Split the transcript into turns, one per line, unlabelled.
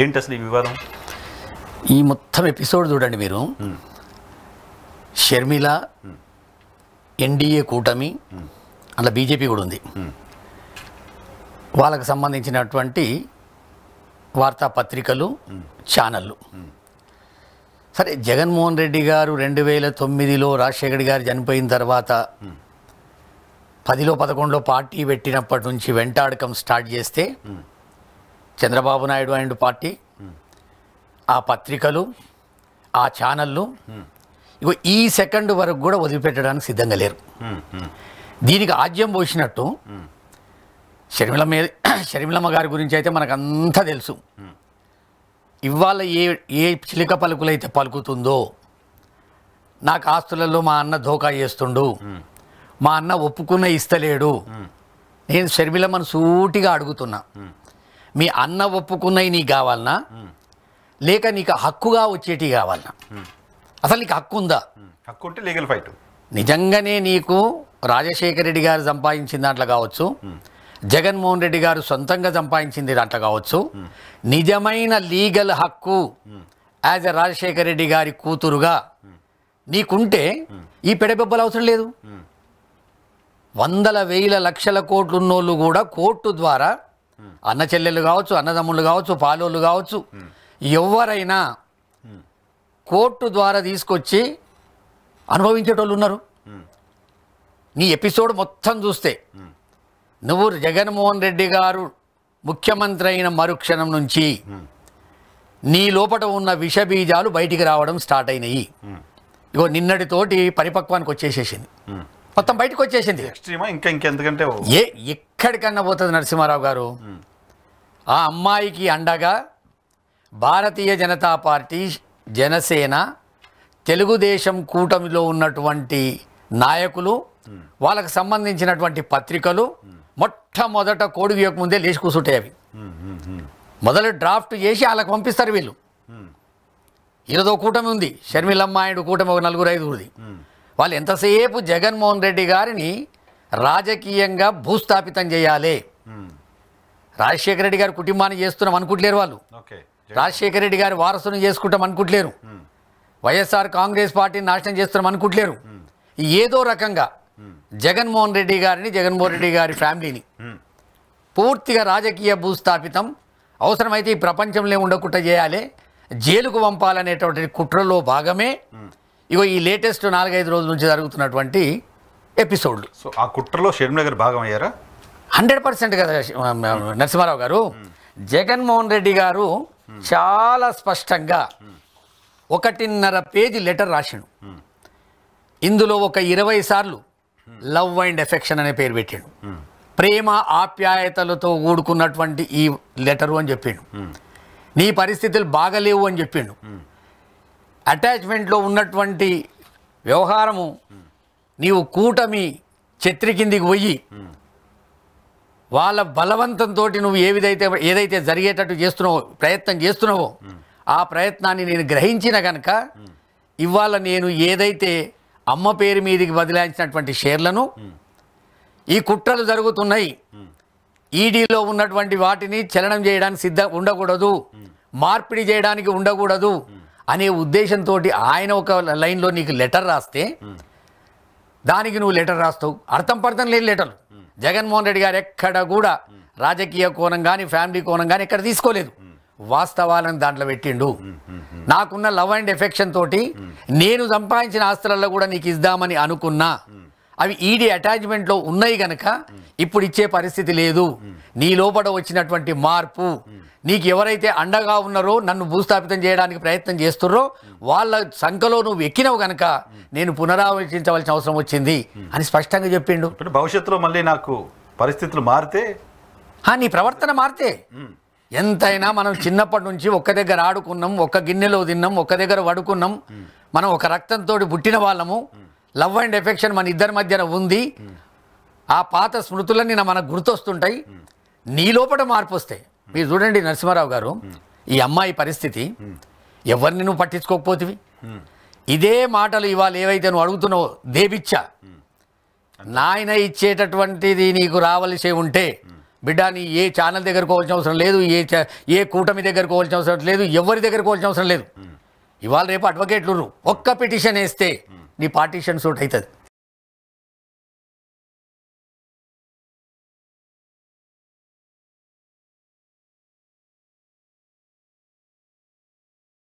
ఏంటి అసలు ఈ వివాదం ఈ మొత్తం ఎపిసోడ్ చూడండి మీరు షర్మిల ఎన్డీఏ కూటమి అలా బీజేపీ కూడా ఉంది వాళ్ళకు సంబంధించినటువంటి వార్తాపత్రికలు ఛానళ్ళు సరే జగన్మోహన్ రెడ్డి గారు రెండు వేల తొమ్మిదిలో రాజశేఖర్ గారు చనిపోయిన తర్వాత పదిలో పదకొండులో పార్టీ పెట్టినప్పటి నుంచి వెంటాడకం స్టార్ట్ చేస్తే చంద్రబాబు నాయుడు అండ్ పార్టీ ఆ పత్రికలు ఆ ఛానళ్ళు ఇగో ఈ సెకండ్ వరకు కూడా వదిలిపెట్టడానికి సిద్ధంగా లేరు దీనికి ఆజ్యం పోసినట్టు మీద షర్మిలమ్మ గారి గురించి అయితే మనకు అంతా తెలుసు ఇవాళ ఏ ఏ చిలిక పలుకులైతే పలుకుతుందో నాకు ఆస్తులలో మా అన్న ధోకా చేస్తుండు మా అన్న ఒప్పుకున్న ఇస్తలేడు నేను షర్మిలమ్మను సూటిగా అడుగుతున్నా మీ అన్న ఒప్పుకున్నవి నీకు కావాలన్నా లేక నీకు హక్కుగా వచ్చేటి కావాలన్నా అసలు నీకు హక్కు ఉందా హక్కు ఉంటే లీగల్ ఫైట్ నిజంగానే నీకు రాజశేఖర రెడ్డి గారు సంపాదించిన దాంట్లో కావచ్చు జగన్మోహన్ రెడ్డి గారు సొంతంగా సంపాదించింది దాంట్లో కావచ్చు నిజమైన లీగల్ హక్కు యాజ్ ఎ రాజశేఖర రెడ్డి గారి కూతురుగా నీకుంటే ఈ పెడబెబ్బలు అవసరం లేదు వందల వేల లక్షల కోట్లున్నోళ్ళు కూడా కోర్టు ద్వారా అన్న చెల్లెళ్ళు కావచ్చు అన్నదమ్ముళ్ళు కావచ్చు పాలోళ్ళు కావచ్చు ఎవరైనా కోర్టు ద్వారా తీసుకొచ్చి అనుభవించేటోళ్ళు ఉన్నారు నీ ఎపిసోడ్ మొత్తం చూస్తే నువ్వు జగన్మోహన్ రెడ్డి గారు ముఖ్యమంత్రి అయిన మరుక్షణం నుంచి నీ లోపట ఉన్న విషబీజాలు బయటికి రావడం స్టార్ట్ అయినాయి ఇగో నిన్నటితోటి పరిపక్వానికి వచ్చేసేసింది మొత్తం బయటకు వచ్చేసింది ఏ ఎక్కడికన్నా పోతుంది నరసింహారావు గారు ఆ అమ్మాయికి అండగా భారతీయ జనతా పార్టీ జనసేన తెలుగుదేశం కూటమిలో ఉన్నటువంటి నాయకులు వాళ్ళకు సంబంధించినటువంటి పత్రికలు మొట్టమొదట కోడి యొక్క ముందే లేచి కూర్చుంటే అవి మొదలు డ్రాఫ్ట్ చేసి వాళ్ళకి పంపిస్తారు వీళ్ళు ఈరోజు కూటమి ఉంది షర్మిలమ్మాయుడు కూటమి ఒక నలుగురు ఐదుగురిది వాళ్ళు ఎంతసేపు జగన్మోహన్ రెడ్డి గారిని రాజకీయంగా భూస్థాపితం చేయాలి రాజశేఖర రెడ్డి గారి కుటుంబాన్ని చేస్తున్నాం అనుకుంటలేరు వాళ్ళు రాజశేఖర రెడ్డి గారి వారసును చేసుకుంటాం అనుకుంటలేరు వైఎస్ఆర్ కాంగ్రెస్ పార్టీని నాశనం చేస్తున్నాం అనుకుంటలేరు ఏదో రకంగా జగన్మోహన్ రెడ్డి గారిని జగన్మోహన్ రెడ్డి గారి ఫ్యామిలీని పూర్తిగా రాజకీయ భూస్థాపితం అవసరమైతే ఈ ప్రపంచంలో ఉండకుండా చేయాలి జైలుకు పంపాలనేటువంటి కుట్రలో భాగమే ఇగో ఈ లేటెస్ట్ నాలుగైదు రోజుల నుంచి జరుగుతున్నటువంటి ఎపిసోడ్లు సో ఆ కుట్రలో షర్మిల గారు భాగం అయ్యారా హండ్రెడ్ పర్సెంట్ కదా నరసింహారావు గారు జగన్మోహన్ రెడ్డి గారు చాలా స్పష్టంగా ఒకటిన్నర పేజీ లెటర్ రాసిండు ఇందులో ఒక ఇరవై సార్లు లవ్ అండ్ ఎఫెక్షన్ అనే పేరు పెట్టాడు ప్రేమ ఆప్యాయతలతో కూడుకున్నటువంటి ఈ లెటరు అని చెప్పిండు నీ పరిస్థితులు బాగలేవు అని చెప్పిండు అటాచ్మెంట్లో ఉన్నటువంటి వ్యవహారము నీవు కూటమి ఛత్రి కిందికి పోయి వాళ్ళ బలవంతంతో నువ్వు ఏ విధైతే ఏదైతే జరిగేటట్టు చేస్తున్నావో ప్రయత్నం చేస్తున్నావో ఆ ప్రయత్నాన్ని నేను గ్రహించిన కనుక ఇవాళ నేను ఏదైతే అమ్మ పేరు మీదకి బదిలాయించినటువంటి షేర్లను ఈ కుట్రలు జరుగుతున్నాయి ఈడీలో ఉన్నటువంటి వాటిని చలనం చేయడానికి సిద్ధ ఉండకూడదు మార్పిడి చేయడానికి ఉండకూడదు అనే ఉద్దేశంతో ఆయన ఒక లైన్లో నీకు లెటర్ రాస్తే దానికి నువ్వు లెటర్ రాస్తావు అర్థం పడతాం లేని లెటర్లు జగన్మోహన్ రెడ్డి గారు ఎక్కడ కూడా రాజకీయ కోణం కానీ ఫ్యామిలీ కోణం కానీ ఎక్కడ తీసుకోలేదు వాస్తవాలను దాంట్లో పెట్టిండు నాకున్న లవ్ అండ్ ఎఫెక్షన్ తోటి నేను సంపాదించిన ఆస్తులలో కూడా నీకు ఇద్దామని అనుకున్నా అవి ఈడీ అటాచ్మెంట్లో ఉన్నాయి గనక ఇప్పుడు ఇచ్చే పరిస్థితి లేదు నీ లోపల వచ్చినటువంటి మార్పు నీకు ఎవరైతే అండగా ఉన్నారో నన్ను భూస్థాపితం చేయడానికి ప్రయత్నం చేస్తున్నారో వాళ్ళ సంఖ్యలో నువ్వు ఎక్కినవు గనక నేను పునరాలోచించవలసిన అవసరం వచ్చింది అని స్పష్టంగా చెప్పిండు భవిష్యత్తులో మళ్ళీ నాకు పరిస్థితులు మారితే నీ ప్రవర్తన మారితే ఎంతైనా మనం చిన్నప్పటి నుంచి ఒక్క దగ్గర ఆడుకున్నాం ఒక్క గిన్నెలో తిన్నాం ఒక్క దగ్గర వడుకున్నాం మనం ఒక రక్తంతో పుట్టిన వాళ్ళము లవ్ అండ్ ఎఫెక్షన్ మన ఇద్దరి మధ్యన ఉంది ఆ పాత స్మృతులన్నీ మనకు గుర్తొస్తుంటాయి నీ లోపల మార్పు వస్తాయి మీరు చూడండి నరసింహారావు గారు ఈ అమ్మాయి పరిస్థితి ఎవరిని నువ్వు పట్టించుకోకపోతివి ఇదే మాటలు ఇవాళ ఏవైతే నువ్వు అడుగుతున్నావు దేవిచ్చా నాయన ఇచ్చేటటువంటిది నీకు రావలసి ఉంటే బిడ్డ నీ ఏ ఛానల్ దగ్గర పోవాల్సిన అవసరం లేదు ఏ ఏ కూటమి దగ్గర కోవాల్సిన అవసరం లేదు ఎవరి దగ్గర పోవాల్సిన అవసరం లేదు ఇవాళ రేపు అడ్వకేట్లు ఒక్క పిటిషన్ వేస్తే
నీ పార్టీషన్ సూట్ అవుతుంది